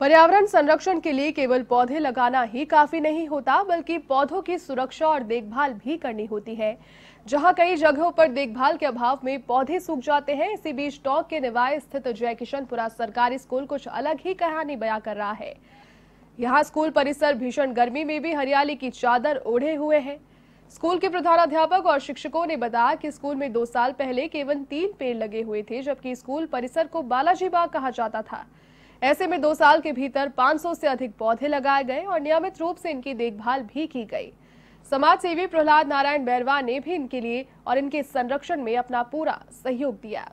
पर्यावरण संरक्षण के लिए केवल पौधे लगाना ही काफी नहीं होता बल्कि पौधों की सुरक्षा और देखभाल भी करनी होती है जहां कई जगहों पर देखभाल के अभाव में पौधे सूख जाते हैं इसी बीच टॉक के निवाय स्थित जयकिशनपुरा सरकारी स्कूल कुछ अलग ही कहानी बयां कर रहा है यहाँ स्कूल परिसर भीषण गर्मी में भी हरियाली की चादर ओढ़े हुए है स्कूल के प्रधानाध्यापक और शिक्षकों ने बताया कि स्कूल में दो साल पहले केवल तीन पेड़ लगे हुए थे जबकि स्कूल परिसर को बालाजी बाग कहा जाता था ऐसे में दो साल के भीतर 500 से अधिक पौधे लगाए गए और नियमित रूप से इनकी देखभाल भी की गई समाज सेवी प्रहलाद नारायण बैरवा ने भी इनके लिए और इनके संरक्षण में अपना पूरा सहयोग दिया